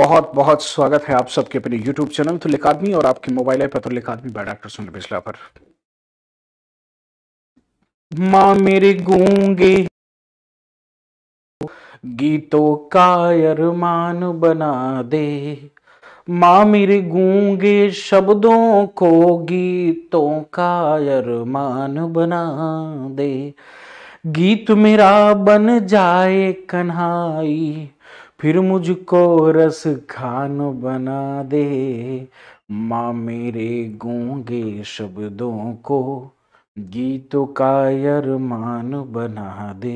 बहुत बहुत स्वागत है आप सबके अपने यूट्यूब चैनल तो आदमी और आपके मोबाइल ऐप तो आदमी बाय डॉक्टर सुन बिस्ला पर माँ मेरे गूंगे गीतों का अरमान बना दे माँ मेरे गूंगे शब्दों को गीतों का अरमान बना दे गीत मेरा बन जाए कन्हाई फिर मुझको रस खान बना दे माँ मेरे गूंगे शब्दों को गीत का मान बना दे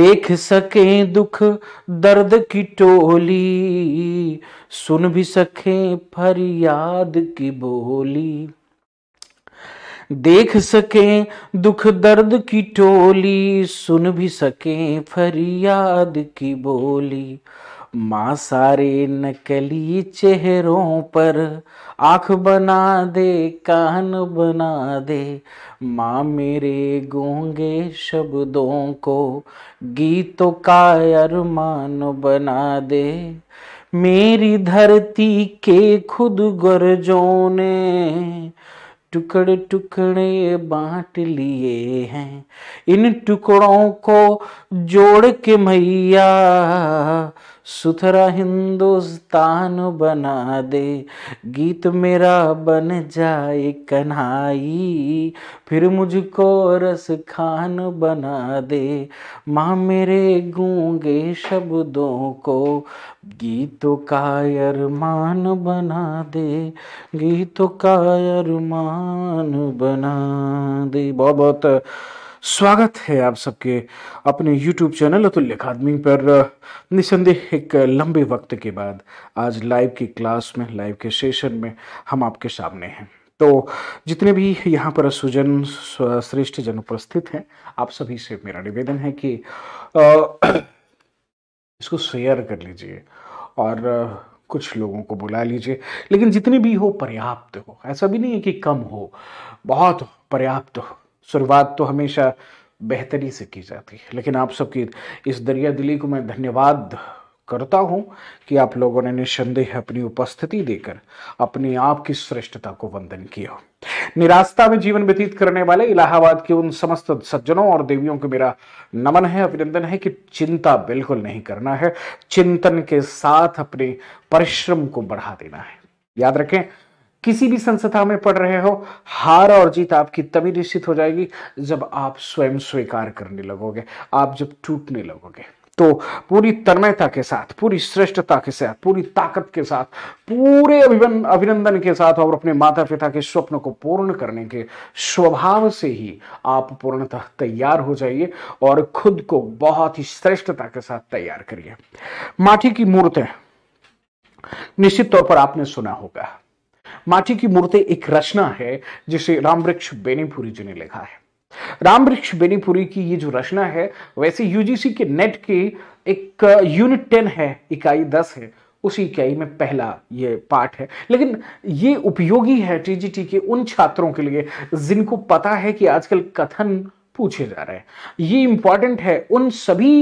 देख सके दुख दर्द की टोली सुन भी सके फरियाद की बोली देख सकें दुख दर्द की टोली सुन भी सकें फरियाद की बोली माँ सारे नकली चेहरों पर आँख बना दे कान बना दे माँ मेरे गूंगे शब्दों को गीतों का अरमान बना दे मेरी धरती के खुद गरजों ने टुकड़े टुकड़े बांट लिए हैं इन टुकड़ों को जोड़ के मैया सुथरा हिंदुस्तान बना दे गीत मेरा बन जाए कन्हाई फिर मुझको रस खान बना दे माँ मेरे गूंगे शब्दों को गीतों का अरमान बना दे गीतों का अरमान बना दे बहुत बहुत स्वागत है आप सबके अपने यूट्यूब चैनल अतुल्य अकादमी पर निसंदेह एक लंबे वक्त के बाद आज लाइव की क्लास में लाइव के सेशन में हम आपके सामने हैं तो जितने भी यहाँ पर सुजन श्रेष्ठ जन उपस्थित हैं आप सभी से मेरा निवेदन है कि इसको शेयर कर लीजिए और कुछ लोगों को बुला लीजिए लेकिन जितने भी हो पर्याप्त हो ऐसा भी नहीं है कि कम हो बहुत पर्याप्त हो शुरुआत तो हमेशा बेहतरी से की जाती है लेकिन आप सबकी इस दरिया दिली को मैं धन्यवाद करता हूं कि आप लोगों ने निस्संदेह अपनी उपस्थिति देकर अपने आप की श्रेष्ठता को वंदन किया निराशता में जीवन व्यतीत करने वाले इलाहाबाद के उन समस्त सज्जनों और देवियों को मेरा नमन है अभिनंदन है कि चिंता बिल्कुल नहीं करना है चिंतन के साथ अपने परिश्रम को बढ़ा देना है याद रखें किसी भी संस्था में पढ़ रहे हो हार और जीत आपकी तभी निश्चित हो जाएगी जब आप स्वयं स्वीकार करने लगोगे आप जब टूटने लगोगे तो पूरी तन्मयता के साथ पूरी श्रेष्ठता के साथ पूरी ताकत के साथ पूरे अभिनंदन के साथ और अपने माता पिता के स्वप्न को पूर्ण करने के स्वभाव से ही आप पूर्णतः तैयार हो जाइए और खुद को बहुत ही श्रेष्ठता के साथ तैयार करिए माटी की मूर्तें निश्चित तौर पर आपने सुना होगा माटी की मूर्ति एक रचना है जिसे रामवृक्ष बेनीपुरी जी ने लिखा है रामवृक्ष बेनीपुरी की ये जो रचना है वैसे यूजीसी के नेट की एक यूनिट टेन है इकाई दस है उसी इकाई में पहला ये पाठ है लेकिन ये उपयोगी है टीजीटी के उन छात्रों के लिए जिनको पता है कि आजकल कथन पूछे जा रहे हैं ये इंपॉर्टेंट है उन सभी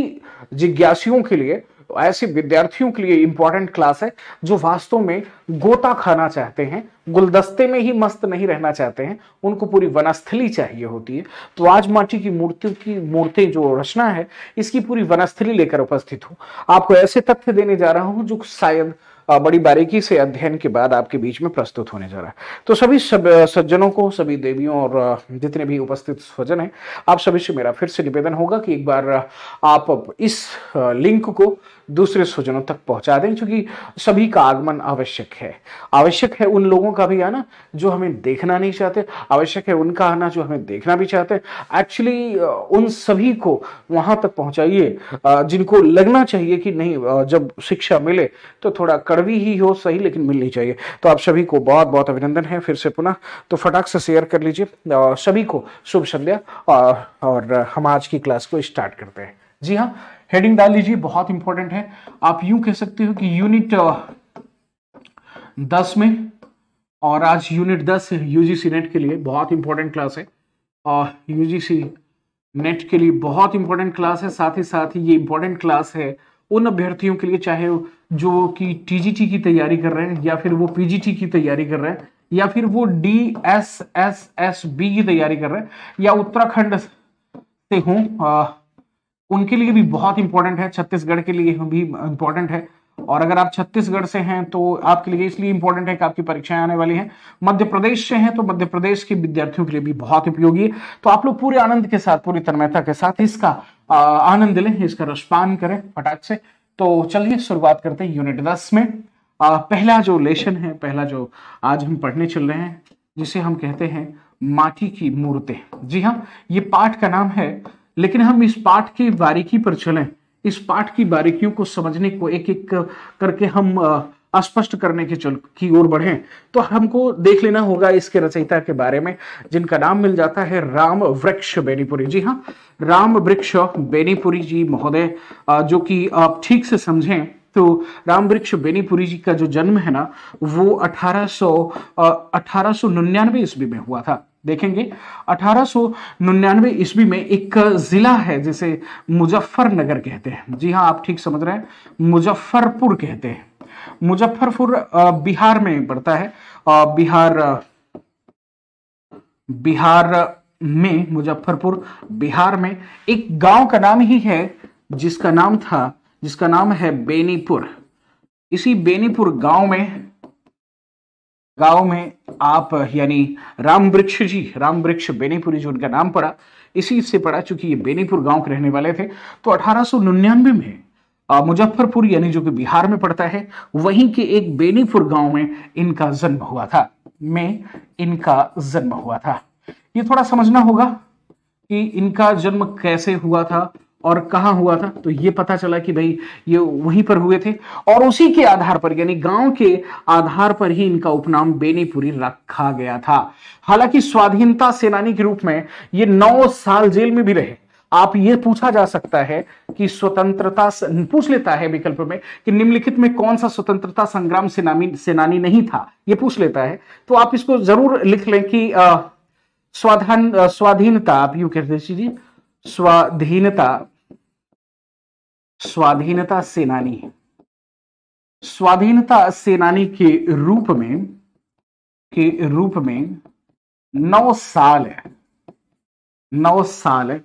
जिज्ञासियों के लिए तो ऐसे विद्यार्थियों के लिए इंपॉर्टेंट क्लास है जो वास्तव में गोता खाना चाहते हैं गुलदस्ते में ही मस्त नहीं रहना चाहते हैं उनको पूरी वनस्थली चाहिए होती है तो आज माटी की मूर्तियों की मूर्तें जो रचना है इसकी पूरी वनस्थली लेकर उपस्थित हूं आपको ऐसे तथ्य देने जा रहा हूं जो शायद बड़ी बारीकी से अध्ययन के बाद आपके बीच में प्रस्तुत होने जा रहा है तो सभी सब सज्जनों को सभी देवियों और जितने भी उपस्थित स्वजन हैं आप सभी से मेरा फिर से निवेदन होगा कि एक बार आप इस लिंक को दूसरे स्वजनों तक पहुंचा दें क्योंकि सभी का आगमन आवश्यक है आवश्यक है उन लोगों का भी आना जो हमें देखना नहीं चाहते आवश्यक है उनका आना जो हमें देखना भी चाहते एक्चुअली उन सभी को वहां तक पहुंचाइए जिनको लगना चाहिए कि नहीं जब शिक्षा मिले तो थोड़ा कड़वी ही हो सही लेकिन मिलनी चाहिए तो आप सभी को बहुत बहुत अभिनंदन है फिर से पुनः तो फटाक से शेयर कर लीजिए सभी को शुभ संध्या और हम आज की क्लास को स्टार्ट करते हैं जी हाँ हेडिंग डाल लीजिए बहुत इंपॉर्टेंट है आप यूं कह सकते हो कि यूनिट दस में और आज यूनिट दस यूजीसी नेट के लिए बहुत इंपॉर्टेंट क्लास है और यूजीसी नेट के लिए बहुत इंपॉर्टेंट क्लास है साथ ही साथ ही ये इंपॉर्टेंट क्लास है उन अभ्यर्थियों के लिए चाहे जो कि टीजीटी की तैयारी कर रहे हैं या फिर वो पीजीटी की तैयारी कर रहे हैं या फिर वो D S S S B की तैयारी कर रहे हैं या उत्तराखंड से हूँ उनके लिए भी बहुत इंपॉर्टेंट है छत्तीसगढ़ के लिए भी इंपॉर्टेंट है और अगर आप छत्तीसगढ़ से हैं तो आपके लिए इसलिए इंपॉर्टेंट है कि आपकी परीक्षाएं आने वाली हैं मध्य प्रदेश से हैं तो मध्य प्रदेश के विद्यार्थियों के लिए भी बहुत उपयोगी है तो आप लोग पूरे आनंद के साथ पूरी तन्मयता के साथ इसका आनंद लें इसका रसपान करें फटाक से तो चलिए शुरुआत करते हैं यूनिट दस में आ, पहला जो लेशन है पहला जो आज हम पढ़ने चल रहे हैं जिसे हम कहते हैं माटी की मूर्तें जी हाँ ये पाठ का नाम है लेकिन हम इस पाठ की बारीकी पर चलें इस पाठ की बारीकियों को समझने को एक एक करके हम स्पष्ट करने के चल की ओर बढ़े तो हमको देख लेना होगा इसके रचयिता के बारे में जिनका नाम मिल जाता है राम वृक्ष बेनीपुरी जी हाँ राम वृक्ष बेनीपुरी जी महोदय जो कि आप ठीक से समझें तो राम वृक्ष बेनीपुरी जी का जो जन्म है ना वो अठारह सौ अठारह निन्यानवे ईस्वी में हुआ था देखेंगे अठारह ईस्वी में एक जिला है जिसे मुजफ्फरनगर कहते हैं जी हाँ आप ठीक समझ रहे हैं मुजफ्फरपुर कहते हैं मुजफ्फरपुर बिहार में पड़ता है बिहार बिहार में मुजफ्फरपुर बिहार में एक गांव का नाम ही है जिसका नाम था जिसका नाम है बेनीपुर इसी बेनीपुर गांव में गांव में आप यानी राम वृक्ष जी राम वृक्ष बेनीपुरी जो उनका नाम पड़ा इसी से पड़ा चूंकि ये बेनीपुर गांव के रहने वाले थे तो अठारह में मुजफ्फरपुर यानी जो कि बिहार में पड़ता है वहीं के एक बेनीपुर गांव में इनका जन्म हुआ था में इनका जन्म हुआ था ये थोड़ा समझना होगा कि इनका जन्म कैसे हुआ था और कहा हुआ था तो ये पता चला कि भाई ये वहीं पर हुए थे और उसी के आधार पर यानी गांव के आधार पर ही इनका उपनाम बेनीपुरी रखा गया था हालांकि स्वाधीनता सेनानी के रूप में ये नौ साल जेल में भी रहे आप ये पूछा जा सकता है कि स्वतंत्रता पूछ लेता है विकल्प में कि निम्नलिखित में कौन सा स्वतंत्रता संग्राम सेनानी सेनानी नहीं था ये पूछ लेता है तो आप इसको जरूर लिख लें कि स्वाधीन स्वाधीनता आप यू कहते स्वाधीनता स्वाधीनता सेनानी है स्वाधीनता सेनानी के रूप में के रूप में नौ साल नौ साल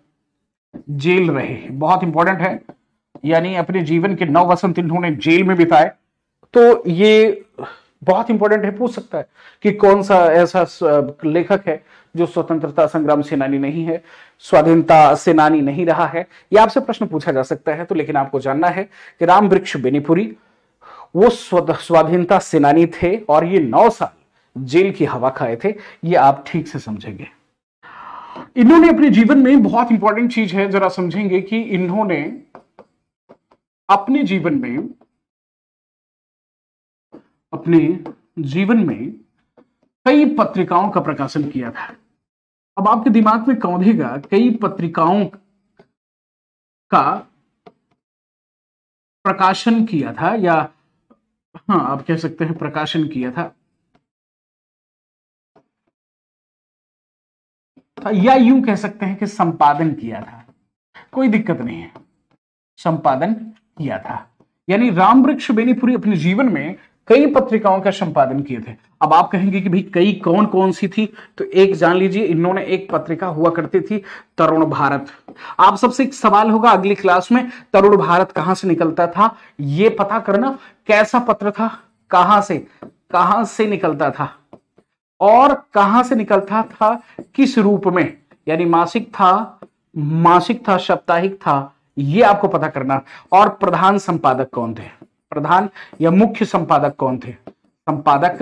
जेल रहे बहुत इंपॉर्टेंट है यानी अपने जीवन के नौ वसंत इन्होंने जेल में बिताए तो ये बहुत इंपॉर्टेंट है पूछ सकता है कि कौन सा ऐसा लेखक है जो स्वतंत्रता संग्राम सेनानी नहीं है स्वाधीनता सेनानी नहीं रहा है यह आपसे प्रश्न पूछा जा सकता है तो लेकिन आपको जानना है कि राम वृक्ष बेनीपुरी वो स्वाधीनता सेनानी थे और ये नौ साल जेल की हवा खाए थे ये आप ठीक से समझेंगे इन्होंने अपने जीवन में बहुत इंपॉर्टेंट चीज है जरा समझेंगे कि इन्होंने अपने जीवन में अपने जीवन में कई पत्रिकाओं का प्रकाशन किया था अब आपके दिमाग में कौधेगा कई पत्रिकाओं का प्रकाशन किया था या हाँ आप कह सकते हैं प्रकाशन किया था या यूं कह सकते हैं कि संपादन किया था कोई दिक्कत नहीं है संपादन किया था यानी राम वृक्ष बेनीपुरी अपने जीवन में कई पत्रिकाओं का संपादन किए थे अब आप कहेंगे कि भाई कई कौन कौन सी थी तो एक जान लीजिए इन्होंने एक पत्रिका हुआ करती थी तरुण भारत आप सबसे एक सवाल होगा अगली क्लास में तरुण भारत कहां से निकलता था ये पता करना कैसा पत्र था कहां से कहां से निकलता था और कहां से निकलता था किस रूप में यानी मासिक था मासिक था साप्ताहिक था ये आपको पता करना और प्रधान संपादक कौन थे प्रधान या मुख्य संपादक कौन थे संपादक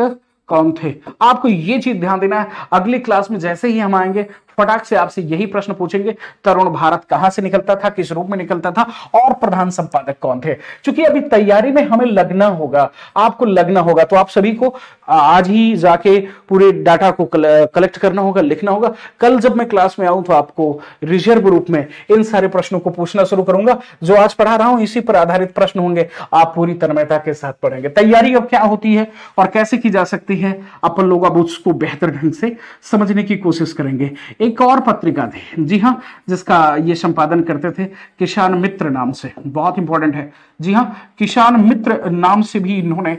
कौन थे आपको यह चीज ध्यान देना है अगली क्लास में जैसे ही हम आएंगे फटाक से आपसे यही प्रश्न पूछेंगे तरुण भारत कहां से निकलता था किस रूप में निकलता था और प्रधान संपादक कौन थे क्योंकि अभी तैयारी में हमें लगना होगा आपको लगना होगा तो आप सभी को आज ही जाके पूरे डाटा को कलेक्ट करना होगा लिखना होगा कल जब मैं क्लास में आऊं तो आपको रिजर्व रूप में इन सारे प्रश्नों को पूछना शुरू करूंगा जो आज पढ़ा रहा हूं इसी पर आधारित प्रश्न होंगे आप पूरी तन्मयता के साथ पढ़ेंगे तैयारी अब क्या होती है और कैसे की जा सकती है अपन लोग अब उसको बेहतर ढंग से समझने की कोशिश करेंगे एक और पत्रिका थी जी हाँ जिसका ये संपादन करते थे किसान मित्र नाम से बहुत इंपॉर्टेंट है जी हाँ किसान मित्र नाम से भी इन्होंने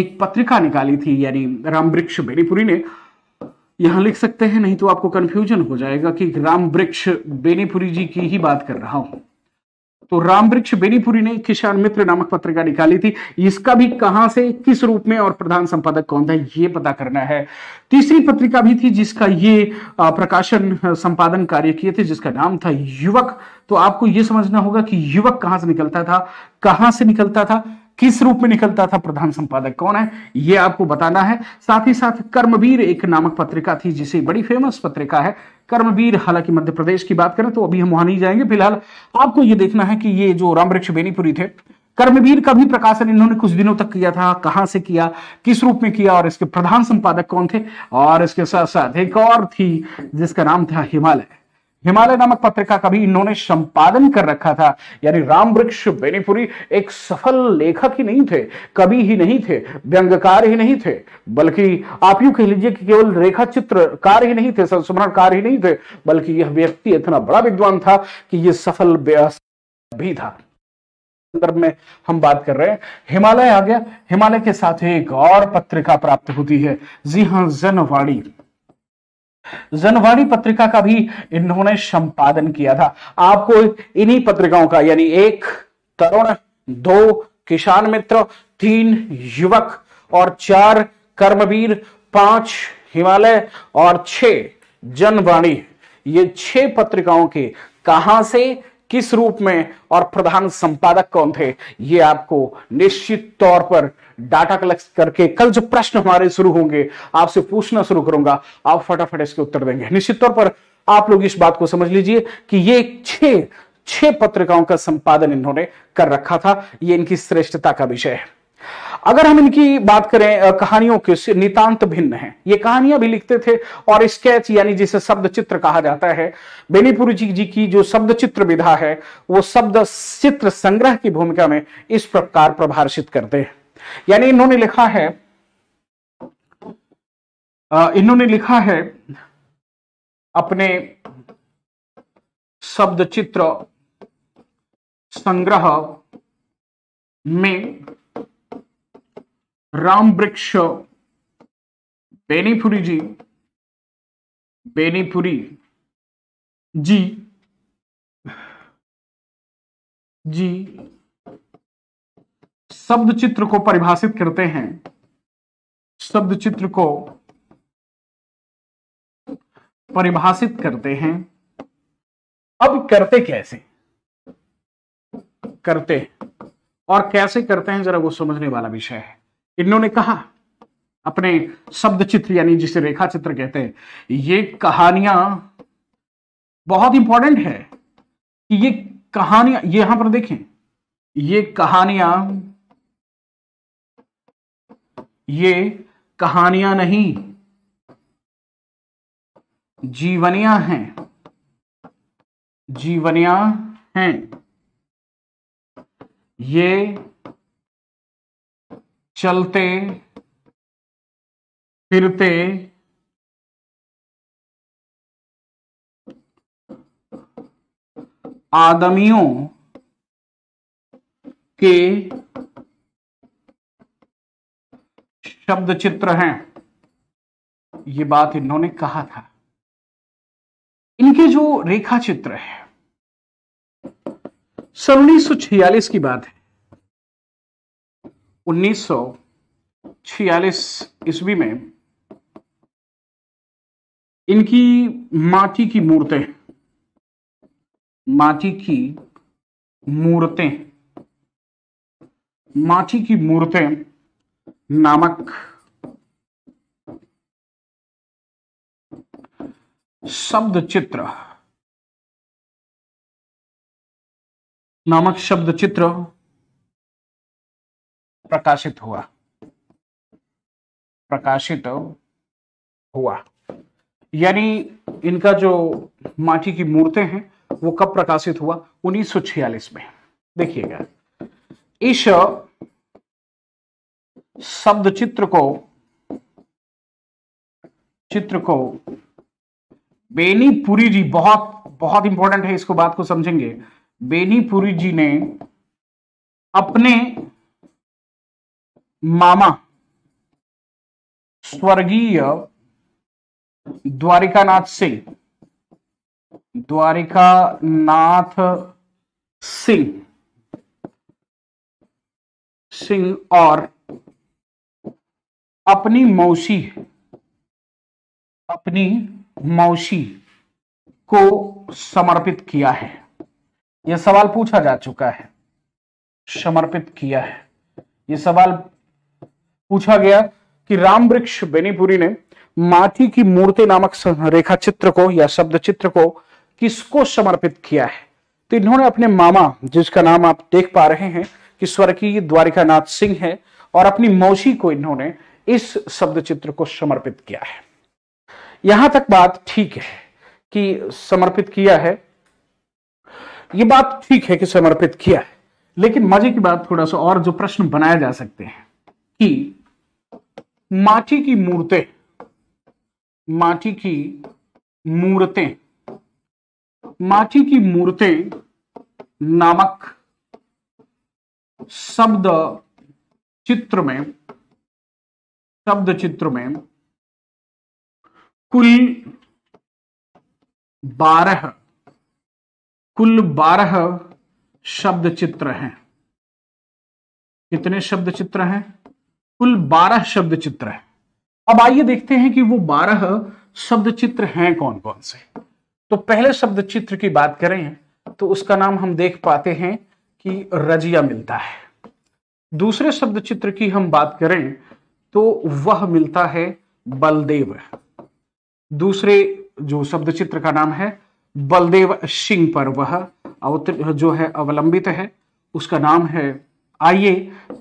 एक पत्रिका निकाली थी यानी राम वृक्ष बेनीपुरी ने यहां लिख सकते हैं नहीं तो आपको कंफ्यूजन हो जाएगा कि राम वृक्ष बेनीपुरी जी की ही बात कर रहा हूं तो राम वृक्ष बेनीपुरी ने किसान मित्र नामक पत्रिका निकाली थी इसका भी कहां से किस रूप में और प्रधान संपादक कौन था यह पता करना है तीसरी पत्रिका भी थी जिसका ये प्रकाशन संपादन कार्य किए थे जिसका नाम था युवक तो आपको यह समझना होगा कि युवक कहां से निकलता था कहां से निकलता था किस रूप में निकलता था प्रधान संपादक कौन है ये आपको बताना है साथ ही साथ कर्मवीर एक नामक पत्रिका थी जिसे बड़ी फेमस पत्रिका है कर्मवीर हालांकि मध्य प्रदेश की बात करें तो अभी हम वहां नहीं जाएंगे फिलहाल आपको ये देखना है कि ये जो रामवृक्ष बेनीपुरी थे कर्मवीर का भी प्रकाशन इन्होंने कुछ दिनों तक किया था कहां से किया किस रूप में किया और इसके प्रधान संपादक कौन थे और इसके साथ साथ एक और थी जिसका नाम था हिमालय हिमालय नामक पत्रिका का भी इन्होंने संपादन कर रखा था यानी राम वृक्ष बेनीपुरी एक सफल लेखक ही नहीं थे कभी ही नहीं थे व्यंगकार ही नहीं थे बल्कि आप यूं कह लीजिए कि केवल रेखा चित्रकार ही नहीं थे संस्मरणकार ही नहीं थे बल्कि यह व्यक्ति इतना बड़ा विद्वान था कि यह सफल भी था संदर्भ में हम बात कर रहे हैं हिमालय आ गया हिमालय के साथ एक और पत्रिका प्राप्त होती है जी हां जनवाणी जनवाणी पत्रिका का भी इन्होंने संपादन किया था आपको इन्हीं पत्रिकाओं का यानी एक तरुण दो किसान मित्र तीन युवक और चार कर्मवीर पांच हिमालय और छ जनवाणी ये छह पत्रिकाओं के कहां से किस रूप में और प्रधान संपादक कौन थे ये आपको निश्चित तौर पर डाटा कलेक्ट करके कल जो प्रश्न हमारे शुरू होंगे आपसे पूछना शुरू करूंगा आप फटाफट इसके उत्तर देंगे निश्चित तौर पर आप लोग इस बात को समझ लीजिए कि ये छह छह पत्रिकाओं का संपादन इन्होंने कर रखा था ये इनकी श्रेष्ठता का विषय है अगर हम इनकी बात करें कहानियों के नितांत भिन्न है ये कहानियां भी लिखते थे और स्केच यानी जिसे शब्द चित्र कहा जाता है बेनीपुर जी, जी की जो शब्द चित्र विधा है वो शब्द चित्र संग्रह की भूमिका में इस प्रकार प्रभाषित करते हैं यानी इन्होंने लिखा है इन्होंने लिखा है अपने शब्द चित्र संग्रह में राम वृक्ष बेनीपुरी जी बेनीपुरी जी जी शब्द चित्र को परिभाषित करते हैं शब्द चित्र को परिभाषित करते हैं अब करते कैसे करते और कैसे करते हैं जरा वो समझने वाला विषय है इन्होंने कहा अपने शब्द चित्र यानी जिसे रेखा चित्र कहते हैं ये कहानियां बहुत इंपॉर्टेंट है कि ये कहानियां ये यहां पर देखें ये कहानियां ये कहानियां नहीं जीवनियां हैं जीवनियां हैं ये चलते फिरते आदमियों के शब्द चित्र हैं ये बात इन्होंने कहा था इनके जो रेखा चित्र है सन उन्नीस की बात है उन्नीस सौ छियालीस ईस्वी में इनकी माटी की मूर्तें माटी की मूर्तें माटी की मूर्तें नामक शब्द चित्र नामक शब्द चित्र प्रकाशित हुआ प्रकाशित हुआ यानी इनका जो माटी की मूर्तें हैं वो कब प्रकाशित हुआ छियालीस में देखिएगा इस शब्द चित्र को चित्र को बेनी पुरी जी बहुत बहुत इंपॉर्टेंट है इसको बात को समझेंगे बेनीपुरी जी ने अपने मामा स्वर्गीय द्वारिकानाथ सिंह द्वारिकानाथ सिंह सिंह और अपनी मौसी अपनी मौसी को समर्पित किया है यह सवाल पूछा जा चुका है समर्पित किया है यह सवाल पूछा गया कि राम वृक्ष बेनीपुरी ने माथी की मूर्ति नामक रेखा चित्र को या शब्द चित्र को किसको समर्पित किया है तो इन्होंने अपने मामा जिसका नाम आप देख पा रहे हैं कि स्वर्गीय द्वारिकानाथ सिंह है और अपनी मौसी को इन्होंने इस शब्द चित्र को समर्पित किया है यहां तक बात ठीक है कि समर्पित किया है ये बात ठीक है कि समर्पित किया है लेकिन मजे की बात थोड़ा सा और जो प्रश्न बनाए जा सकते हैं कि माटी की मूर्तें माटी की मूर्तें माटी की मूर्तें नामक शब्द चित्र में शब्द चित्र में कुल बारह कुल बारह शब्द चित्र हैं कितने शब्द चित्र हैं कुल बारह शब्द चित्र है अब आइए देखते हैं कि वो बारह शब्द चित्र हैं कौन कौन से तो पहले शब्द चित्र की बात करें तो उसका नाम हम देख पाते हैं कि रजिया मिलता है दूसरे शब्द चित्र की हम बात करें तो वह मिलता है बलदेव दूसरे जो शब्द चित्र का नाम है बलदेव सिंह पर वह अवत जो है अवलंबित है उसका नाम है आइए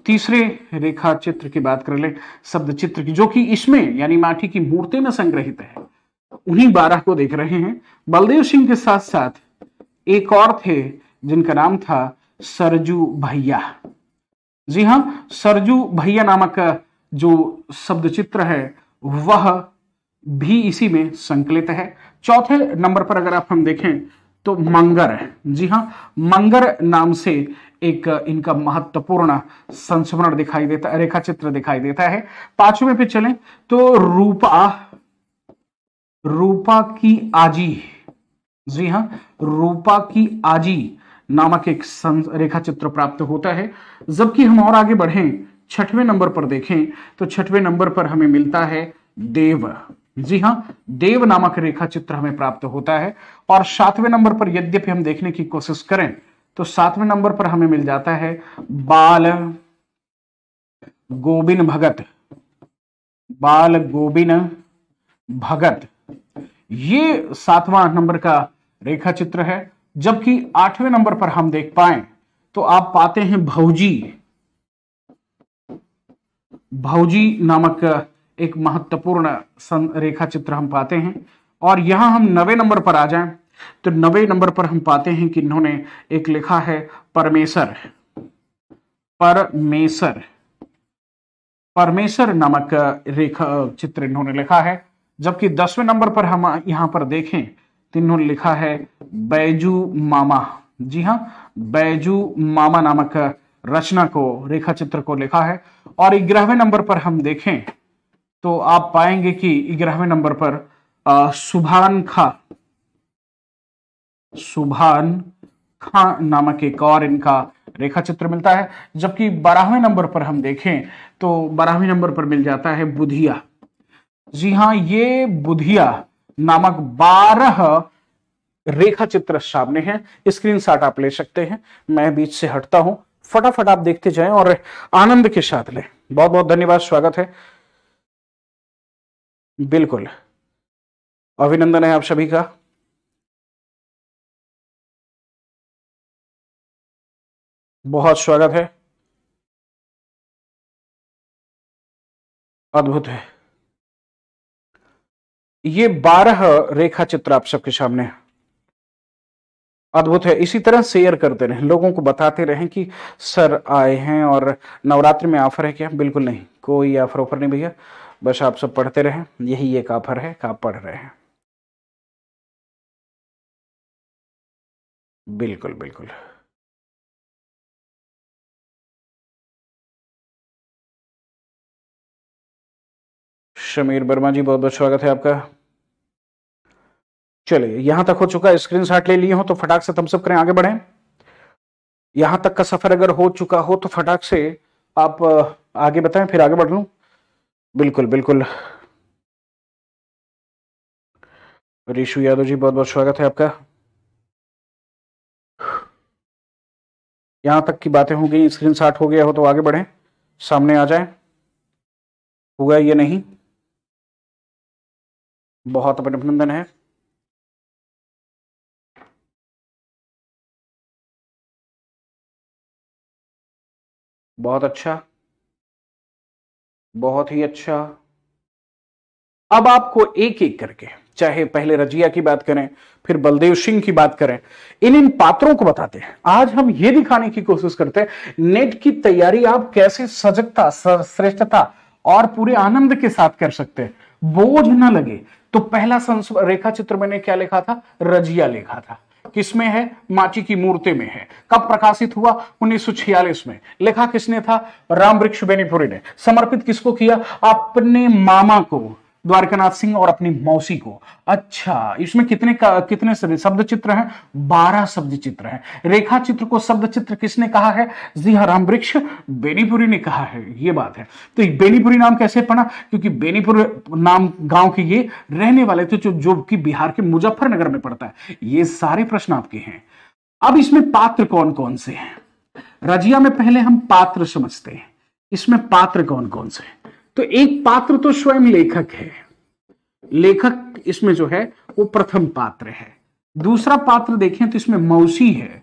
तीसरे रेखा चित्र की बात कर ले शब्द चित्र की जो कि इसमें यानी माठी की मूर्ति में संग्रहित है उन्हीं बारह को देख रहे हैं बलदेव सिंह के साथ साथ एक और थे जिनका नाम था सरजू भैया जी हां सरजू भैया नामक जो शब्द चित्र है वह भी इसी में संकलित है चौथे नंबर पर अगर आप हम देखें तो मंगर जी हाँ मंगर नाम से एक इनका महत्वपूर्ण संस्मरण दिखाई देता रेखा चित्र दिखाई देता है पांचवे पे चलें तो रूपा रूपा की आजी जी हाँ रूपा की आजी नामक एक रेखा चित्र प्राप्त होता है जबकि हम और आगे बढ़ें छठवें नंबर पर देखें तो छठवें नंबर पर हमें मिलता है देव जी हाँ देव नामक रेखा चित्र हमें प्राप्त होता है और सातवें नंबर पर यद्यपि हम देखने की कोशिश करें तो सातवें नंबर पर हमें मिल जाता है बाल गोबिन भगत बाल गोबिन भगत ये सातवां नंबर का रेखा चित्र है जबकि आठवें नंबर पर हम देख पाए तो आप पाते हैं भौजी भौजी नामक एक महत्वपूर्ण रेखा चित्र हम पाते हैं और यहां हम नवे नंबर पर आ जाएं तो नवे नंबर पर हम पाते हैं कि इन्होंने एक लिखा है परमेश्वर परमेश्वर परमेश्वर नामक रेखा चित्र इन्होंने लिखा है जबकि दसवें नंबर पर हम यहाँ पर देखें तो इन्होंने लिखा है बैजू मामा जी हाँ बैजू मामा नामक रचना को रेखा चित्र को लिखा है और ग्यारहवें नंबर पर हम देखें तो आप पाएंगे कि ग्यारहवें नंबर पर सुभान खां सुभान खा नामक एक और इनका रेखा चित्र मिलता है जबकि बारहवें नंबर पर हम देखें तो बारहवें नंबर पर मिल जाता है बुधिया जी हां ये बुधिया नामक बारह रेखा चित्र सामने हैं स्क्रीन शॉट आप ले सकते हैं मैं बीच से हटता हूं फटाफट आप देखते जाएं और आनंद के साथ लें बहुत बहुत धन्यवाद स्वागत है बिल्कुल अभिनंदन है आप सभी का बहुत स्वागत है अद्भुत है ये बारह रेखा चित्र आप सबके सामने है अद्भुत है इसी तरह शेयर करते रहें लोगों को बताते रहें कि सर आए हैं और नवरात्रि में ऑफर है क्या बिल्कुल नहीं कोई ऑफर ऑफर नहीं भैया बस आप सब पढ़ते रहें यही एक ऑफर है आप पढ़ रहे हैं बिल्कुल बिल्कुल शमीर वर्मा जी बहुत बहुत स्वागत है आपका चलिए यहां तक हो चुका स्क्रीन शॉट ले लिए हो तो फटाक से थम्सअप करें आगे बढ़े यहां तक का सफर अगर हो चुका हो तो फटाक से आप आगे बताएं फिर आगे बढ़ लू बिल्कुल बिल्कुल रिशु यादव जी बहुत बहुत स्वागत है आपका यहां तक की बातें हो गई स्क्रीन शॉट हो गया हो तो आगे बढ़े सामने आ जाए हुआ ये नहीं बहुत अभिनंदन है बहुत अच्छा बहुत ही अच्छा अब आपको एक एक करके चाहे पहले रजिया की बात करें फिर बलदेव सिंह की बात करें इन इन पात्रों को बताते हैं आज हम ये दिखाने की कोशिश करते हैं नेट की तैयारी आप कैसे सजगता श्रेष्ठता और पूरे आनंद के साथ कर सकते हैं बोझ ना लगे तो पहला रेखा चित्र मैंने क्या लिखा था रजिया लिखा था किसमें है माची की मूर्ति में है कब प्रकाशित हुआ उन्नीस में लिखा किसने था राम वृक्ष बेनीपुरी ने समर्पित किसको किया अपने मामा को द्वारकानाथ सिंह और अपनी मौसी को अच्छा इसमें कितने का, कितने शब्द चित्र हैं बारह शब्द चित्र हैं रेखा चित्र को शब्द चित्र किसने कहा है जी हाँ, राम वृक्ष बेनीपुरी ने कहा है ये बात है तो बेनीपुरी नाम कैसे पढ़ा क्योंकि बेनीपुर नाम गांव के ये रहने वाले थे जो जो कि बिहार के मुजफ्फरनगर में पड़ता है ये सारे प्रश्न आपके हैं अब इसमें पात्र कौन कौन से हैं रजिया में पहले हम पात्र समझते हैं इसमें पात्र कौन कौन से हैं तो एक पात्र तो स्वयं लेखक है लेखक इसमें जो है वो प्रथम पात्र है दूसरा पात्र देखें तो इसमें मौसी है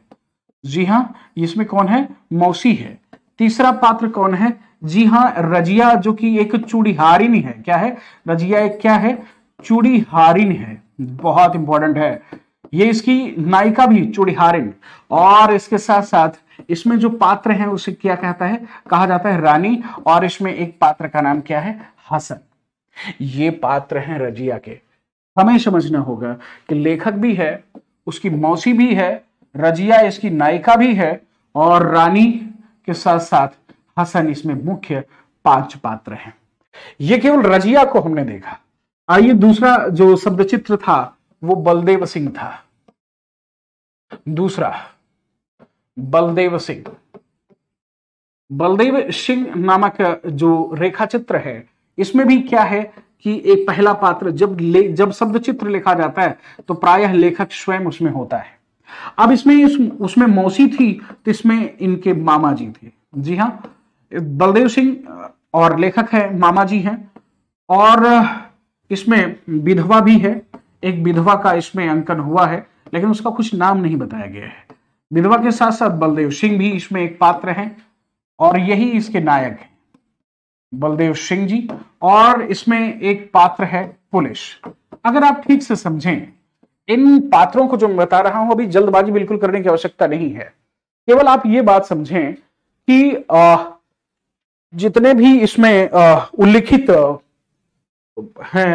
जी हाँ इसमें कौन है मौसी है तीसरा पात्र कौन है जी हाँ रजिया जो कि एक चूड़ीहारिन है क्या है रजिया एक क्या है चूड़ीहारिन है बहुत इंपॉर्टेंट है ये इसकी नायिका भी चूड़ीहारिन और इसके साथ साथ इसमें जो पात्र है उसे क्या कहता है कहा जाता है रानी और इसमें एक पात्र का नाम क्या है हसन ये पात्र हैं रजिया के हमें समझना होगा कि लेखक भी है उसकी मौसी भी है रजिया इसकी नायिका भी है और रानी के साथ साथ हसन इसमें मुख्य पांच पात्र हैं ये केवल रजिया को हमने देखा आइए दूसरा जो शब्द चित्र था वो बलदेव सिंह था दूसरा बलदेव सिंह बलदेव सिंह नामक जो रेखाचित्र है इसमें भी क्या है कि एक पहला पात्र जब ले जब शब्द चित्र लिखा जाता है तो प्रायः लेखक स्वयं उसमें होता है अब इसमें इस, उसमें मौसी थी तो इसमें इनके मामा जी थे जी हाँ बलदेव सिंह और लेखक है मामा जी हैं और इसमें विधवा भी है एक विधवा का इसमें अंकन हुआ है लेकिन उसका कुछ नाम नहीं बताया गया है विधवा के साथ साथ बलदेव सिंह भी इसमें एक पात्र हैं और यही इसके नायक हैं बलदेव सिंह जी और इसमें एक पात्र है पुलिस अगर आप ठीक से समझें इन पात्रों को जो मैं बता रहा हूं अभी जल्दबाजी बिल्कुल करने की आवश्यकता नहीं है केवल आप ये बात समझें कि जितने भी इसमें उल्लिखित हैं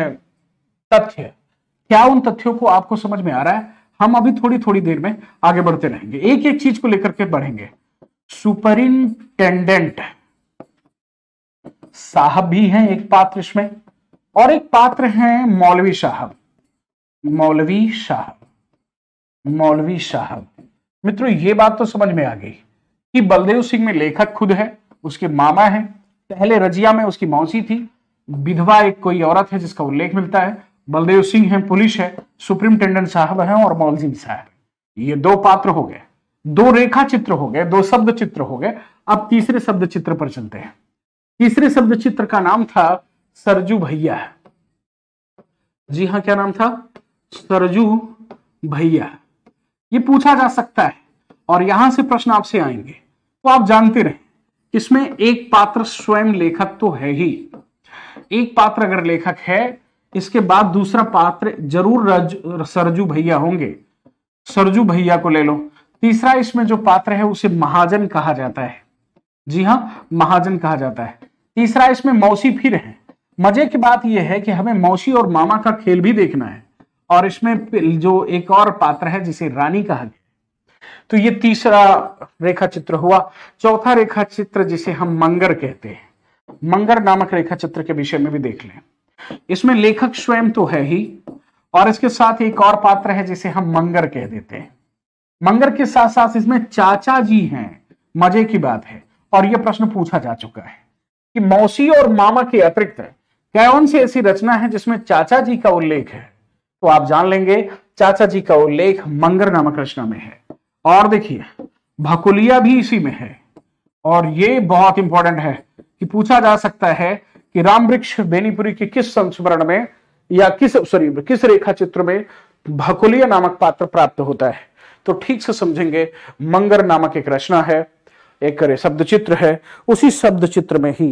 तथ्य क्या उन तथ्यों को आपको समझ में आ रहा है हम अभी थोड़ी थोड़ी देर में आगे बढ़ते रहेंगे एक एक चीज को लेकर के बढ़ेंगे सुपरिंटेंडेंट साहब भी हैं एक पात्र इसमें और एक पात्र हैं मौलवी साहब मौलवी साहब मौलवी साहब मित्रों ये बात तो समझ में आ गई कि बलदेव सिंह में लेखक खुद है उसके मामा है पहले रजिया में उसकी मौसी थी विधवा एक कोई औरत है जिसका उल्लेख मिलता है बलदेव सिंह हैं पुलिस है सुप्रिंटेंडेंट साहब हैं और मौलजिम साहब ये दो पात्र हो गए दो रेखा चित्र हो गए दो शब्द चित्र हो गए अब तीसरे शब्द चित्र पर चलते हैं तीसरे शब्द चित्र का नाम था सरजू भैया जी हाँ क्या नाम था सरजू भैया ये पूछा जा सकता है और यहां से प्रश्न आपसे आएंगे तो आप जानते रहे इसमें एक पात्र स्वयं लेखक तो है ही एक पात्र अगर लेखक है इसके बाद दूसरा पात्र जरूर रज सरजू भैया होंगे सरजू भैया को ले लो तीसरा इसमें जो पात्र है उसे महाजन कहा जाता है जी हाँ महाजन कहा जाता है तीसरा इसमें मौसी फिर है मजे की बात यह है कि हमें मौसी और मामा का खेल भी देखना है और इसमें जो एक और पात्र है जिसे रानी कहा गया तो ये तीसरा रेखा चित्र हुआ चौथा रेखा चित्र जिसे हम मंगर कहते हैं मंगर नामक रेखा चित्र के विषय में भी देख लें इसमें लेखक स्वयं तो है ही और इसके साथ एक और पात्र है जिसे हम मंगर कह देते हैं मंगर के साथ साथ इसमें चाचा जी हैं मजे की बात है और यह प्रश्न पूछा जा चुका है कि मौसी और मामा के अतिरिक्त कौन सी ऐसी रचना है जिसमें चाचा जी का उल्लेख है तो आप जान लेंगे चाचा जी का उल्लेख मंगर नामक रचना में है और देखिए भकुलिया भी इसी में है और ये बहुत इंपॉर्टेंट है कि पूछा जा सकता है कि राम वृक्ष बेनीपुरी के किस संस्मरण में या किस सॉरी किस रेखा चित्र में भकुलिया नामक पात्र प्राप्त होता है तो ठीक से समझेंगे मंगर नामक एक रचना है एक शब्द चित्र है उसी शब्द चित्र में ही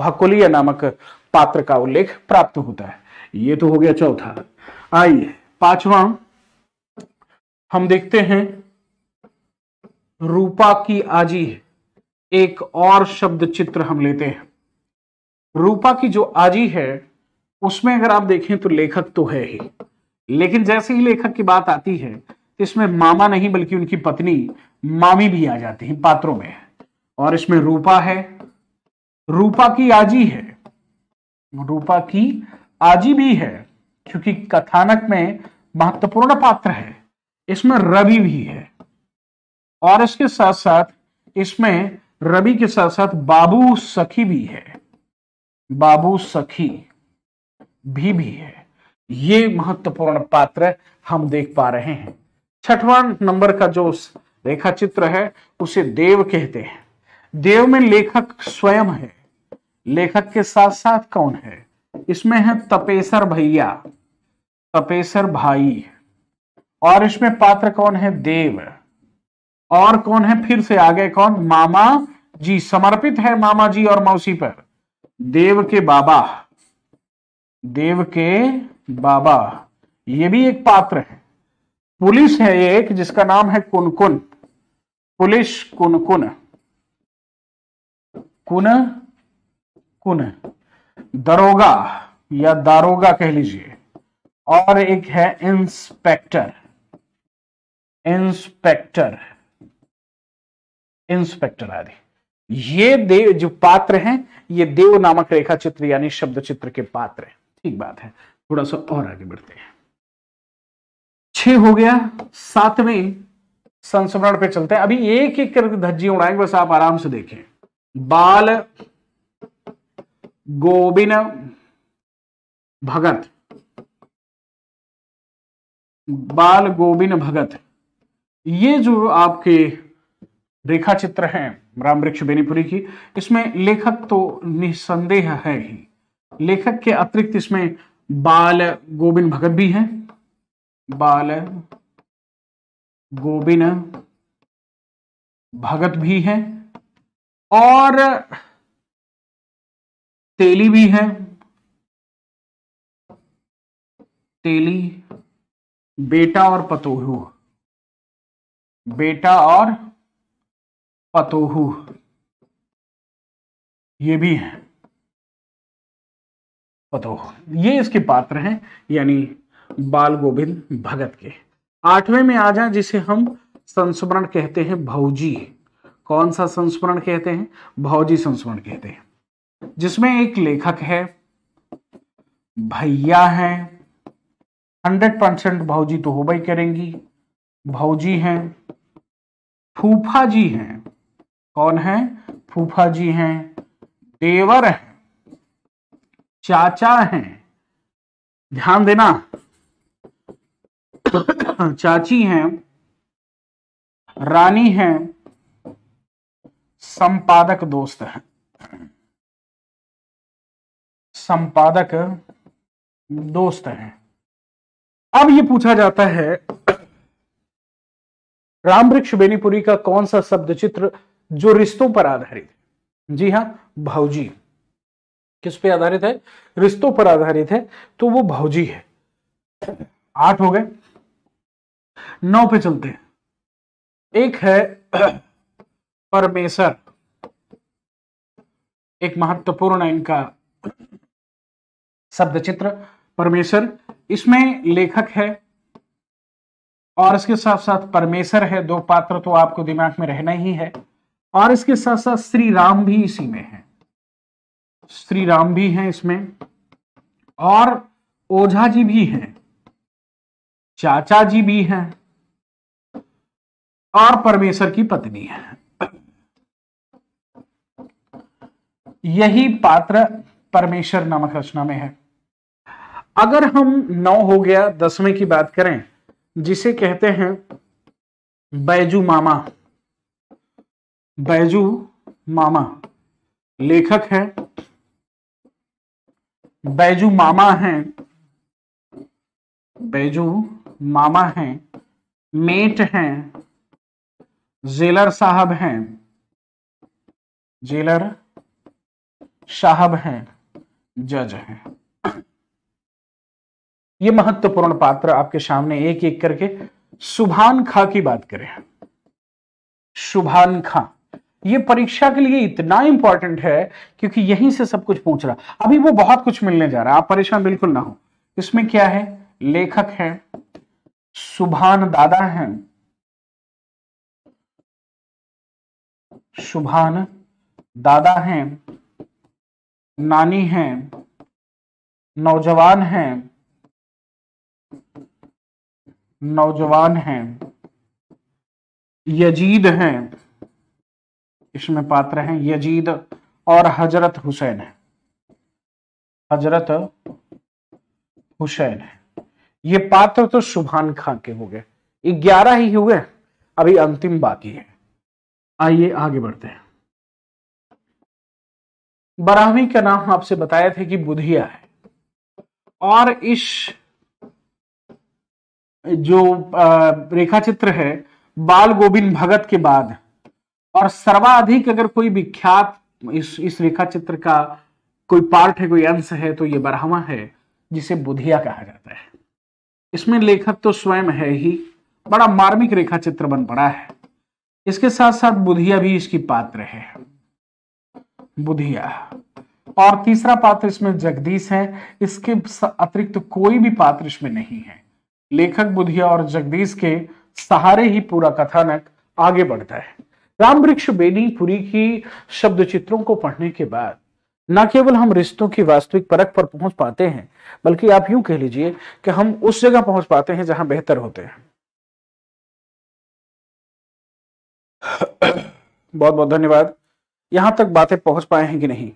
भकुलिया नामक पात्र का उल्लेख प्राप्त होता है ये तो हो गया चौथा आइए पांचवा हम देखते हैं रूपा की आजी एक और शब्द चित्र हम लेते हैं रूपा की जो आजी है उसमें अगर आप देखें तो लेखक तो है ही लेकिन जैसे ही लेखक की बात आती है तो इसमें मामा नहीं बल्कि उनकी पत्नी मामी भी आ जाती है पात्रों में और इसमें रूपा है रूपा की आजी है रूपा की आजी भी है क्योंकि कथानक में महत्वपूर्ण पात्र है इसमें रवि भी है और इसके साथ साथ इसमें रवि के साथ साथ बाबू सखी भी है बाबू सखी भी भी है ये महत्वपूर्ण पात्र हम देख पा रहे हैं छठवां नंबर का जो रेखा चित्र है उसे देव कहते हैं देव में लेखक स्वयं है लेखक के साथ साथ कौन है इसमें है तपेसर भैया तपेसर भाई और इसमें पात्र कौन है देव और कौन है फिर से आगे कौन मामा जी समर्पित है मामा जी और मौसी पर देव के बाबा देव के बाबा ये भी एक पात्र है पुलिस है एक जिसका नाम है कुनकुन पुलिस कुनकुन कुन कुन दरोगा या दारोगा कह लीजिए और एक है इंस्पेक्टर इंस्पेक्टर इंस्पेक्टर आदि ये देव जो पात्र हैं ये देव नामक रेखा चित्र यानी शब्द चित्र के पात्र हैं ठीक बात है थोड़ा सा और आगे बढ़ते हैं छ हो गया सातवें संस्मरण पे चलते हैं अभी एक एक करके धज्जी उड़ाएंगे बस आप आराम से देखें बाल गोविंद भगत बाल गोविंद भगत ये जो आपके रेखा चित्र हैं रामवृक्ष बेनीपुरी की इसमें लेखक तो निसंदेह है ही लेखक के अतिरिक्त इसमें बाल गोविंद भगत भी हैं बाल गोविंद भगत भी हैं और तेली भी है तेली बेटा और पतोहू बेटा और पतोहू ये भी हैं पतोहू ये इसके पात्र हैं यानी बाल गोविंद भगत के आठवें में आ जाए जिसे हम संस्मरण कहते हैं भौजी कौन सा संस्मरण कहते हैं भौजी संस्मरण कहते हैं जिसमें एक लेखक है भैया है हंड्रेड परसेंट भाजी तो हो भाई करेंगी भाजी हैं फूफा जी हैं कौन है फूफा जी हैं देवर हैं चाचा हैं ध्यान देना चाची हैं रानी हैं संपादक दोस्त हैं संपादक दोस्त हैं अब ये पूछा जाता है राम वृक्ष बेनीपुरी का कौन सा शब्द चित्र जो रिश्तों पर आधारित है जी हाँ भावजी किस पे आधारित है रिश्तों पर आधारित है तो वो भाजी है आठ हो गए नौ पे चलते हैं एक है परमेश्वर एक महत्वपूर्ण इनका शब्द चित्र परमेश्वर इसमें लेखक है और इसके साथ साथ परमेश्वर है दो पात्र तो आपको दिमाग में रहना ही है और इसके साथ साथ श्री राम भी इसी में है श्री राम भी हैं इसमें और ओझा जी भी हैं चाचा जी भी हैं और परमेश्वर की पत्नी है यही पात्र परमेश्वर नामक रचना में है अगर हम नौ हो गया दसवें की बात करें जिसे कहते हैं बैजू मामा बैजू मामा लेखक है बैजू मामा है बैजू मामा है मेट हैं जेलर साहब हैं जेलर साहब हैं जज हैं ये महत्वपूर्ण पात्र आपके सामने एक एक करके सुभान खां की बात करें सुभान खां ये परीक्षा के लिए इतना इंपॉर्टेंट है क्योंकि यहीं से सब कुछ पूछ रहा अभी वो बहुत कुछ मिलने जा रहा है आप परेशान बिल्कुल ना हो इसमें क्या है लेखक है सुभान दादा है सुभान दादा हैं नानी हैं नौजवान हैं नौजवान हैं यजीद हैं इसमें पात्र हैं यजीद और हजरत हुसैन है हजरत हुसैन है ये पात्र तो सुभान खां के हो गए ग्यारह ही हुए अभी अंतिम बाकी है आइए आगे बढ़ते हैं बारहवीं का नाम आपसे बताया था कि बुधिया है और इस जो रेखा चित्र है बाल गोविंद भगत के बाद और सर्वाधिक अगर कोई विख्यात इस इस रेखा चित्र का कोई पार्ट है कोई अंश है तो ये बारहवा है जिसे बुधिया कहा जाता है इसमें लेखक तो स्वयं है ही बड़ा मार्मिक रेखा चित्र बन पड़ा है इसके साथ साथ बुधिया भी इसकी पात्र है बुधिया और तीसरा पात्र इसमें जगदीश है इसके अतिरिक्त तो कोई भी पात्र इसमें नहीं है लेखक बुधिया और जगदीश के सहारे ही पूरा कथानक आगे बढ़ता है राम वृक्ष पुरी की शब्द चित्रों को पढ़ने के बाद न केवल हम रिश्तों की वास्तविक परख पर पहुंच पाते हैं बल्कि आप यूं कह लीजिए कि हम उस जगह पहुंच पाते हैं जहां बेहतर होते हैं बहुत बहुत धन्यवाद यहां तक बातें पहुंच पाए हैं कि नहीं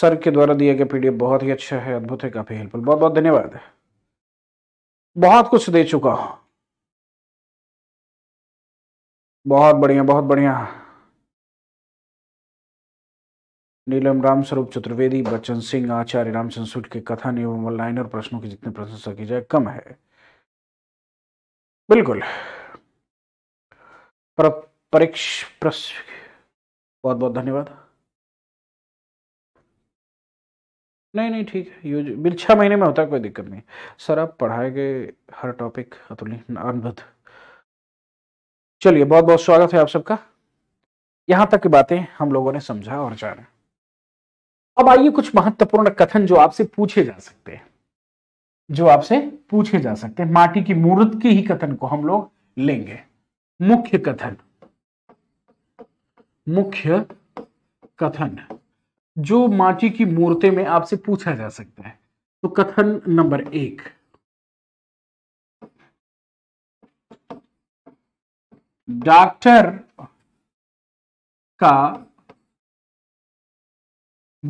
सर के द्वारा दिए गए पीडीएफ बहुत ही अच्छा है अद्भुत है काफी हेल्पफुल बहुत बहुत धन्यवाद बहुत कुछ दे चुका हूं बहुत बढ़िया बहुत बढ़िया नीलम राम स्वरूप चतुर्वेदी बच्चन सिंह आचार्य राम संसुट के कथन एवं ऑनलाइन और प्रश्नों की जितनी प्रशंसा की जाए कम है बिल्कुल परीक्ष प्रश्न बहुत बहुत धन्यवाद नहीं नहीं ठीक है यूज छह महीने में होता है कोई दिक्कत नहीं सर आप पढ़ाए गए हर टॉपिक अतुल अनुभव चलिए बहुत बहुत स्वागत है आप सबका यहां तक की बातें हम लोगों ने समझा और जाना अब आइए कुछ महत्वपूर्ण कथन जो आपसे पूछे जा सकते हैं जो आपसे पूछे जा सकते हैं माटी की मूर्त के ही कथन को हम लोग लेंगे मुख्य कथन मुख्य कथन जो माटी की मूर्तें में आपसे पूछा जा सकता है तो कथन नंबर एक डॉक्टर का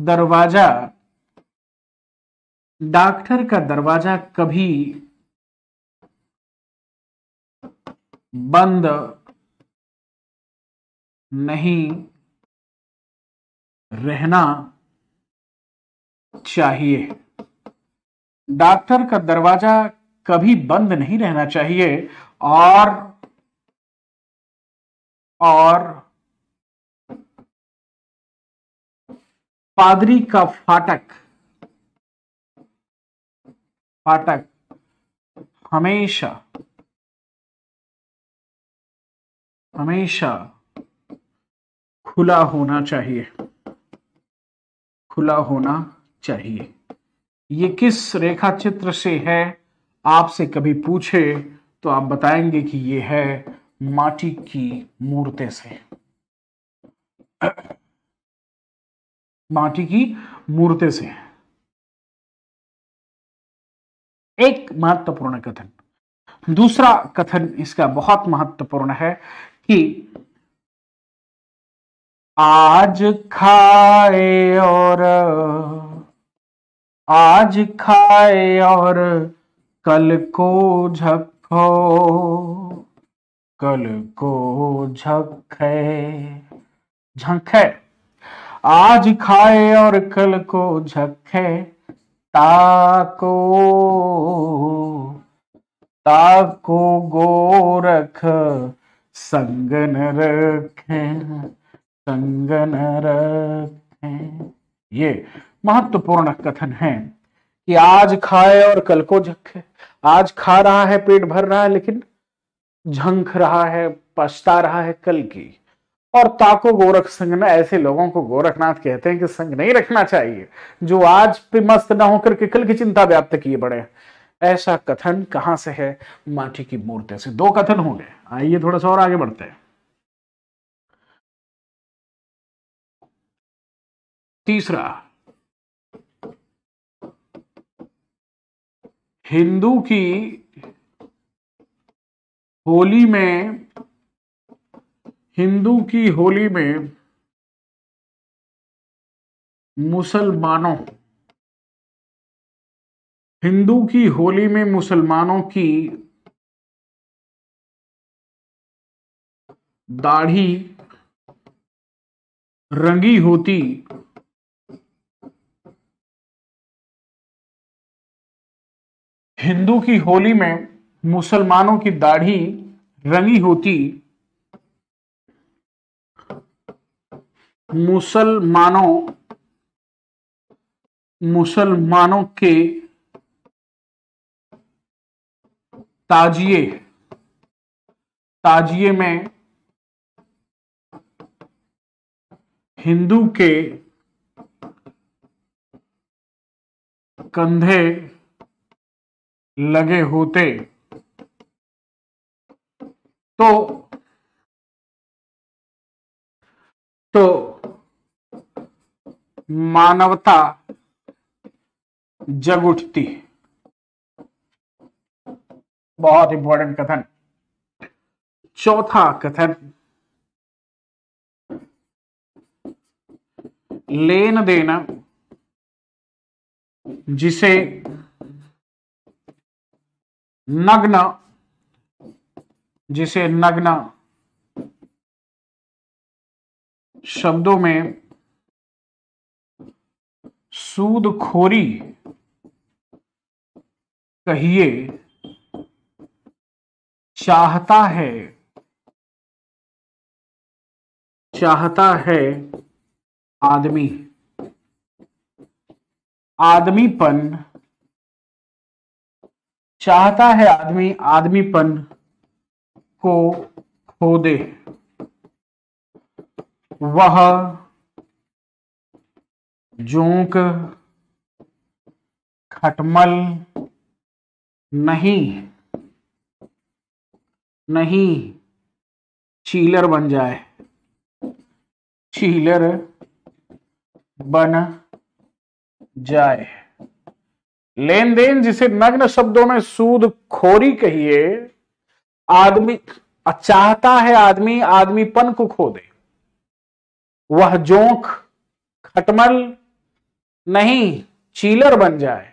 दरवाजा डॉक्टर का दरवाजा कभी बंद नहीं रहना चाहिए डॉक्टर का दरवाजा कभी बंद नहीं रहना चाहिए और और पादरी का फाटक फाटक हमेशा हमेशा खुला होना चाहिए खुला होना चाहिए ये किस रेखा चित्र से है आपसे कभी पूछे तो आप बताएंगे कि ये है माटी की मूर्तें से माटी की मूर्तें से एक महत्वपूर्ण कथन दूसरा कथन इसका बहुत महत्वपूर्ण है कि आज खाए और आज खाए और कल को झपको कल को झक झक आज खाए और कल को झके ताको ताको गोरख संगन रखे संगन रखे ये महत्वपूर्ण कथन है कि आज खाए और कल को झके आज खा रहा है पेट भर रहा है लेकिन झंख रहा है पछता रहा है कल की और ताको गोरख संघ में ऐसे लोगों को गोरखनाथ कहते हैं कि संग नहीं रखना चाहिए जो आज पे मस्त ना होकर के कल की चिंता व्याप्त किए बड़े ऐसा कथन कहां से है माटी की मूर्ति से दो कथन होंगे आइए थोड़ा सा और आगे बढ़ते हैं तीसरा हिंदू की होली में हिंदू की होली में मुसलमानों हिंदू की होली में मुसलमानों की दाढ़ी रंगी होती हिंदू की होली में मुसलमानों की दाढ़ी रंगी होती मुसलमानों मुसलमानों के ताजिए ताजिए में हिंदू के कंधे लगे होते तो तो मानवता जग उठती है बहुत इंपॉर्टेंट कथन चौथा कथन लेन देन जिसे नग्न जिसे नग्न शब्दों में सूदखोरी कहिए चाहता है चाहता है आदमी आदमीपन चाहता है आदमी आदमीपन को खो दे वह जोंक खटमल नहीं नहीं चीलर बन जाए चीलर बन जाए लेन देन जिसे नग्न शब्दों में सूद खोरी कहिए आदमी चाहता है आदमी आदमीपन को खो दे वह जोंक खटमल नहीं चीलर बन जाए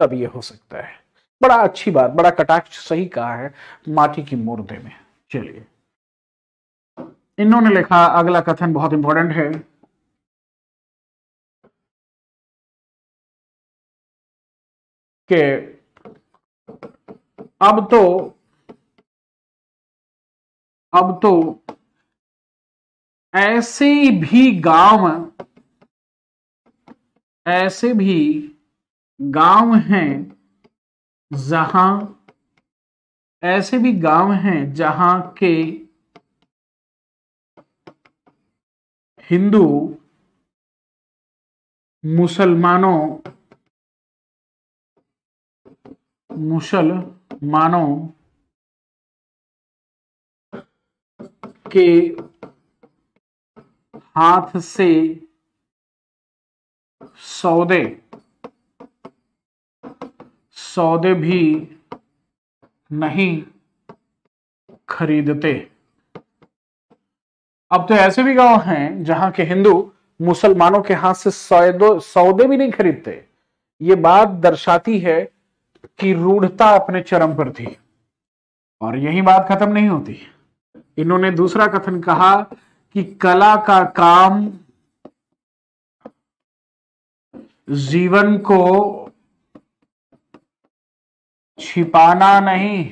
तब यह हो सकता है बड़ा अच्छी बात बड़ा कटाक्ष सही कहा है माटी की मुर्दे में चलिए इन्होंने लिखा अगला कथन बहुत इंपॉर्टेंट है कि अब तो अब तो ऐसे भी गांव ऐसे भी गांव हैं जहां ऐसे भी गांव हैं जहां के हिंदू मुसलमानों मुसलमानों के हाथ से सौदे सौदे भी नहीं खरीदते अब तो ऐसे भी गांव हैं जहां के हिंदू मुसलमानों के हाथ से सौदे सौदे भी नहीं खरीदते ये बात दर्शाती है कि रूढ़ता अपने चरम पर थी और यही बात खत्म नहीं होती इन्होंने दूसरा कथन कहा कि कला का काम जीवन को छिपाना नहीं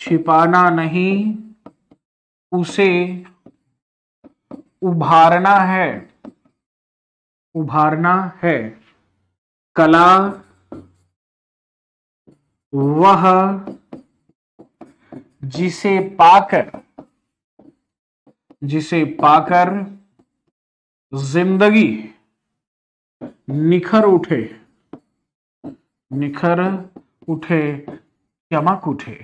छिपाना नहीं उसे उभारना है उभारना है कला वह जिसे पाकर जिसे पाकर जिंदगी निखर उठे निखर उठे चमक उठे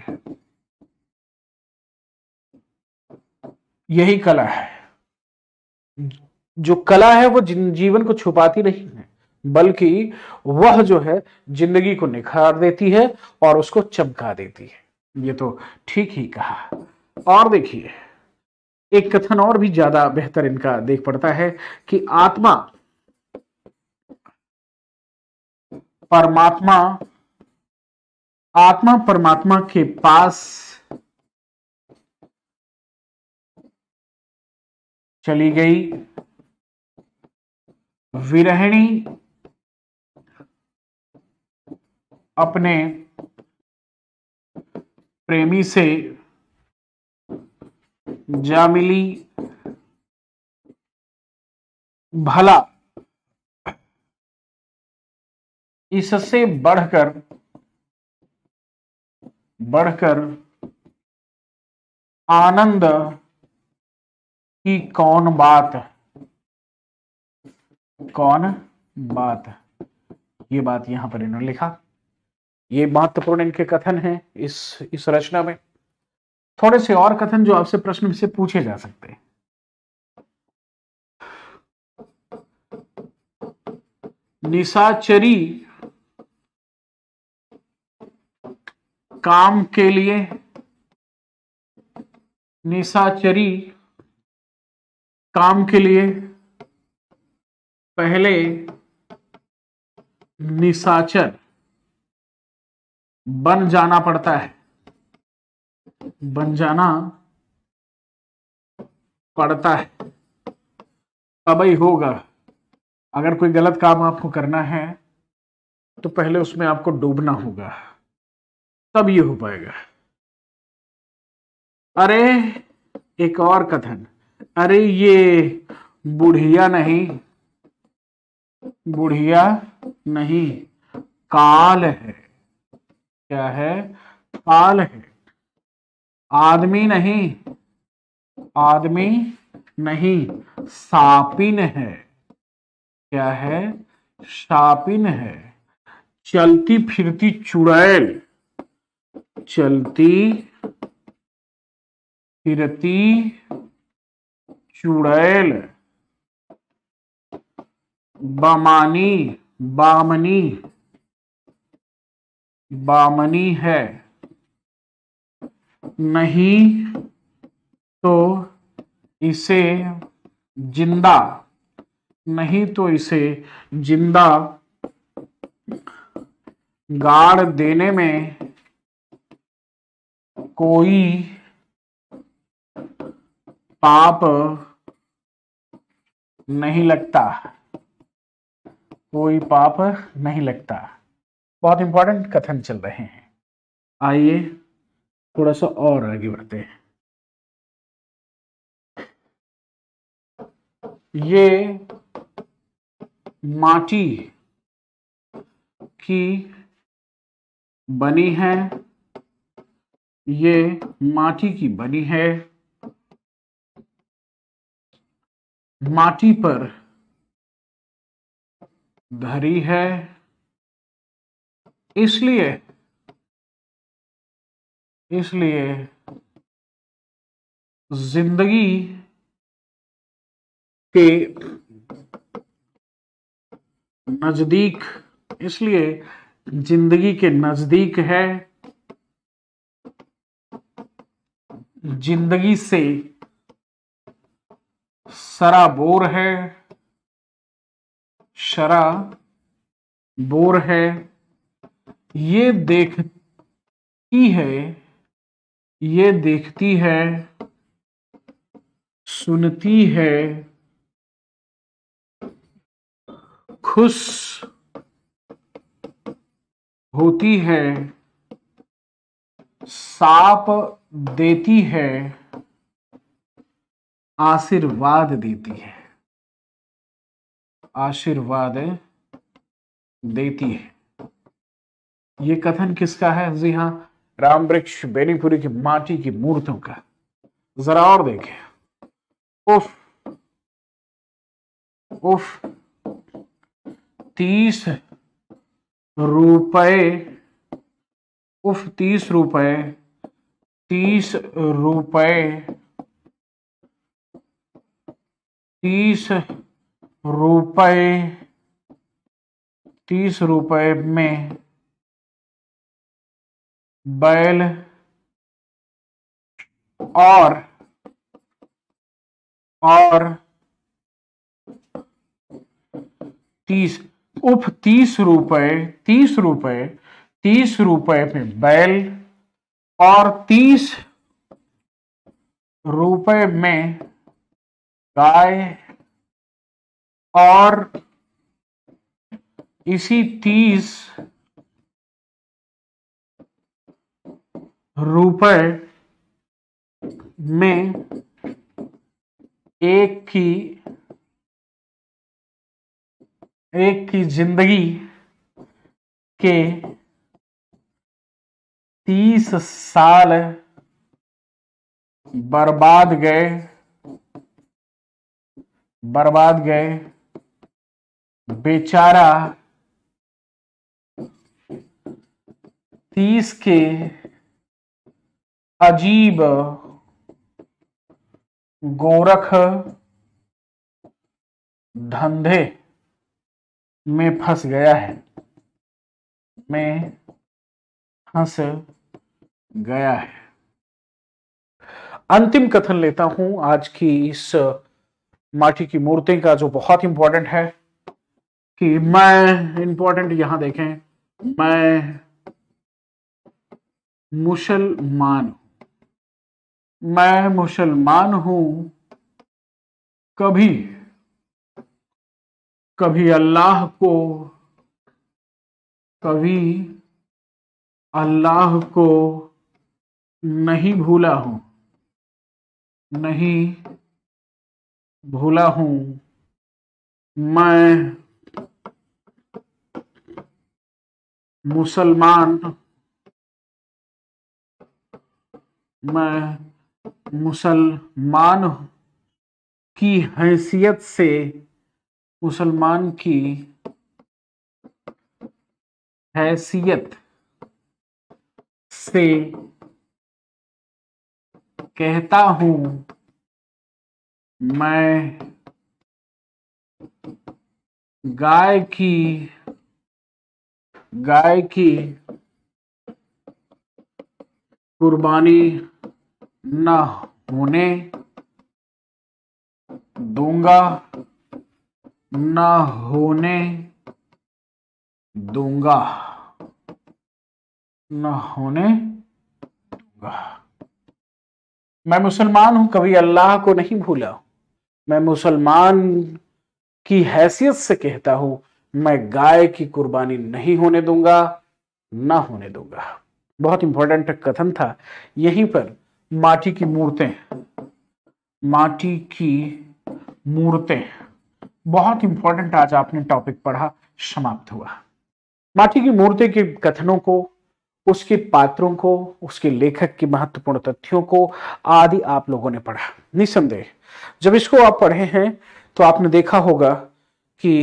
यही कला है जो कला है वो जीवन को छुपाती नहीं है बल्कि वह जो है जिंदगी को निखार देती है और उसको चमका देती है ये तो ठीक ही कहा और देखिए एक कथन और भी ज्यादा बेहतर इनका देख पड़ता है कि आत्मा परमात्मा आत्मा परमात्मा के पास चली गई विरहिणी अपने प्रेमी से जा मिली भला इससे बढ़कर बढ़कर आनंद की कौन बात कौन बात ये बात यहां पर इन्होंने लिखा ये महत्वपूर्ण इनके कथन है इस इस रचना में थोड़े से और कथन जो आपसे प्रश्न से पूछे जा सकते हैं निशाचरी काम के लिए निशाचरी काम के लिए पहले निशाचर बन जाना पड़ता है बन जाना पड़ता है तब ही होगा अगर कोई गलत काम आपको करना है तो पहले उसमें आपको डूबना होगा तब ये हो पाएगा अरे एक और कथन अरे ये बुढ़िया नहीं बुढ़िया नहीं काल है क्या है काल है आदमी नहीं आदमी नहीं सापिन है क्या है सापिन है चलती फिरती चुड़ैल चलती फिरती चुड़ैल बमानी बामनी बामनी है नहीं तो इसे जिंदा नहीं तो इसे जिंदा गाड़ देने में कोई पाप नहीं लगता कोई पाप नहीं लगता बहुत इंपॉर्टेंट कथन चल रहे हैं आइए थोड़ा सा और आगे बढ़ते हैं ये माटी की बनी है ये माटी की बनी है माटी पर धरी है इसलिए इसलिए जिंदगी के नजदीक इसलिए जिंदगी के नजदीक है जिंदगी से सराबोर है शरा बोर है ये देखती है ये देखती है सुनती है खुश होती है साप देती है आशीर्वाद देती है आशीर्वाद देती है ये कथन किसका है जी हाँ राम वृक्ष बेनीपुरी की माटी की मूर्तों का जरा और देखे उफ उफ तीस रुपए उफ तीस रुपए तीस रुपए तीस रुपए तीस रुपए में बैल और और तीस उफ तीस रुपए तीस रुपए तीस रुपए में बैल और तीस रुपए में गाय और इसी तीस रुपए में एक की एक की जिंदगी के तीस साल बर्बाद गए बर्बाद गए बेचारा तीस के अजीब गोरख धंधे में फंस गया है मैं फंस गया है अंतिम कथन लेता हूं आज की इस माटी की मूर्ति का जो बहुत इंपॉर्टेंट है कि मैं इंपॉर्टेंट यहां देखें मैं मुसलमान हूं मैं मुसलमान हूं कभी कभी अल्लाह को कभी अल्लाह को नहीं भूला हूं नहीं भूला हूं मैं मुसलमान मैं मुसलमान की हैसियत से मुसलमान की हैसियत से कहता हूं मैं गाय की गाय की कुर्बानी न होने दूंगा न होने दूंगा न होने दूंगा मैं मुसलमान हूं कभी अल्लाह को नहीं भूला मैं मुसलमान की हैसियत से कहता हूं मैं गाय की कुर्बानी नहीं होने दूंगा ना होने दूंगा बहुत इंपॉर्टेंट कथन था यहीं पर माटी की मूर्तें माटी की मूर्तें बहुत इंपॉर्टेंट आज आपने टॉपिक पढ़ा समाप्त हुआ माटी की मूर्ति के कथनों को उसके पात्रों को उसके लेखक के महत्वपूर्ण तथ्यों को आदि आप लोगों ने पढ़ा निसंदेह जब इसको आप पढ़े हैं तो आपने देखा होगा कि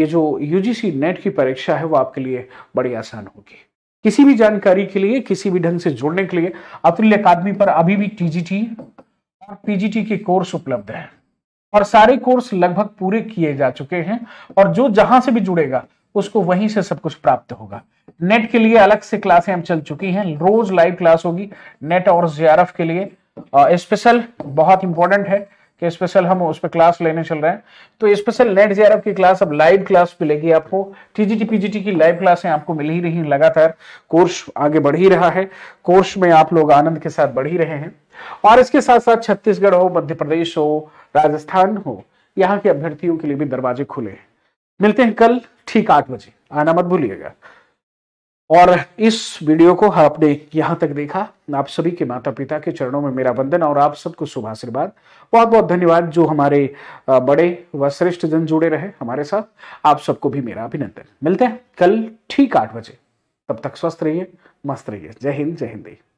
ये जो यूजीसी नेट की परीक्षा है वो आपके लिए बड़ी आसान होगी किसी भी जानकारी के लिए किसी भी ढंग से जोड़ने के लिए अतुल्य अकादमी पर अभी भी टीजीटी और पीजीटी के कोर्स उपलब्ध है और सारे कोर्स लगभग पूरे किए जा चुके हैं और जो जहां से भी जुड़ेगा उसको वहीं से सब कुछ प्राप्त होगा नेट के लिए अलग से क्लासें हम चल चुकी हैं रोज लाइव क्लास होगी नेट और जेआरएफ के लिए स्पेशल बहुत इंपॉर्टेंट है कि स्पेशल हम उस पर क्लास लेने चल रहे हैं तो स्पेशल नेट जे की क्लास अब लाइव क्लास मिलेगी आपको टीजीटी पीजीटी की लाइव क्लासें आपको मिल ही रही लगातार कोर्स आगे बढ़ ही रहा है कोर्स में आप लोग आनंद के साथ बढ़ ही रहे हैं और इसके साथ साथ छत्तीसगढ़ हो मध्य प्रदेश हो राजस्थान हो यहाँ के अभ्यर्थियों के लिए भी दरवाजे खुले हैं मिलते हैं कल ठीक आठ बजे आना मत भूलिएगा और इस वीडियो को आपने यहाँ तक देखा आप सभी के माता पिता के चरणों में मेरा वंदन और आप सबको शुभ आशीर्वाद बहुत बहुत धन्यवाद जो हमारे बड़े व श्रेष्ठ जन जुड़े रहे हमारे साथ आप सबको भी मेरा अभिनंदन मिलते हैं कल ठीक आठ बजे तब तक स्वस्थ रहिए मस्त रहिए जय हिंद जय हिंदी